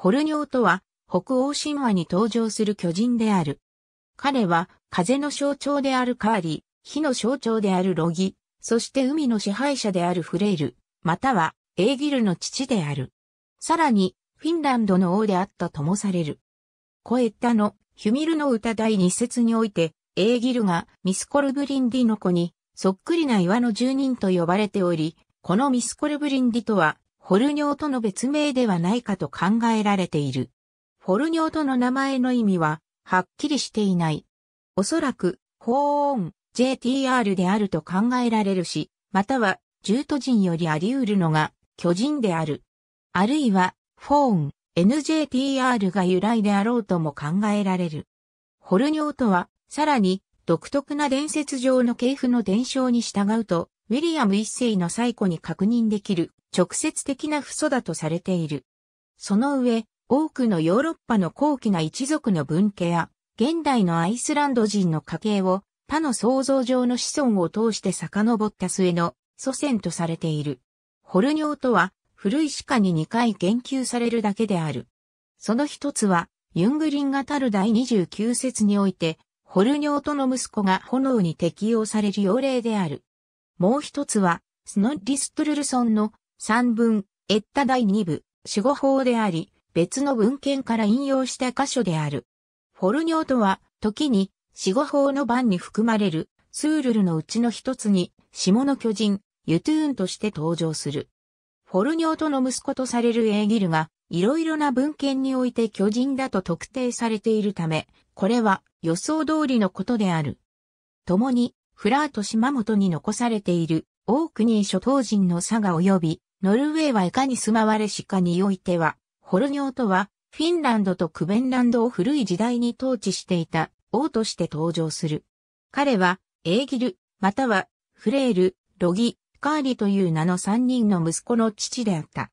ホルニョーとは、北欧神話に登場する巨人である。彼は、風の象徴であるカーリ、火の象徴であるロギ、そして海の支配者であるフレイル、または、エーギルの父である。さらに、フィンランドの王であったともされる。コエッタの、ヒュミルの歌第二節において、エーギルがミスコルブリンディの子に、そっくりな岩の住人と呼ばれており、このミスコルブリンディとは、フォルニョートの別名ではないかと考えられている。フォルニョートの名前の意味は、はっきりしていない。おそらく、ホーン、JTR であると考えられるし、または、ジュート人よりあり得るのが、巨人である。あるいは、フォーン、NJTR が由来であろうとも考えられる。ホルニョートは、さらに、独特な伝説上の系譜の伝承に従うと、ウィリアム一世の最古に確認できる直接的な父祖だとされている。その上、多くのヨーロッパの高貴な一族の分家や、現代のアイスランド人の家系を他の想像上の子孫を通して遡った末の祖先とされている。ホルニョーとは古い歯科に2回言及されるだけである。その一つは、ユングリンがたる第29節において、ホルニョートの息子が炎に適用される要例である。もう一つは、スノッリストルルソンの三文、エッタ第二部、死語法であり、別の文献から引用した箇所である。フォルニョとは、時に、死語法の番に含まれる、スールルのうちの一つに、下の巨人、ユトゥーンとして登場する。フォルニョートの息子とされるエーギルが、いろいろな文献において巨人だと特定されているため、これは予想通りのことである。共に、フラート島本に残されている多くに諸島人の差が及び、ノルウェーはいかに住まわれしかにおいては、ホルニョーとは、フィンランドとクベンランドを古い時代に統治していた王として登場する。彼は、エーギル、または、フレール、ロギ、カーリという名の三人の息子の父であった。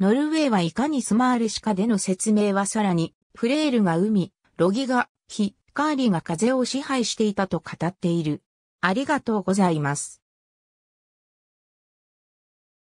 ノルウェーはいかに住まわれしかでの説明はさらに、フレールが海、ロギが火、カーリが風を支配していたと語っている。ありがとうございます。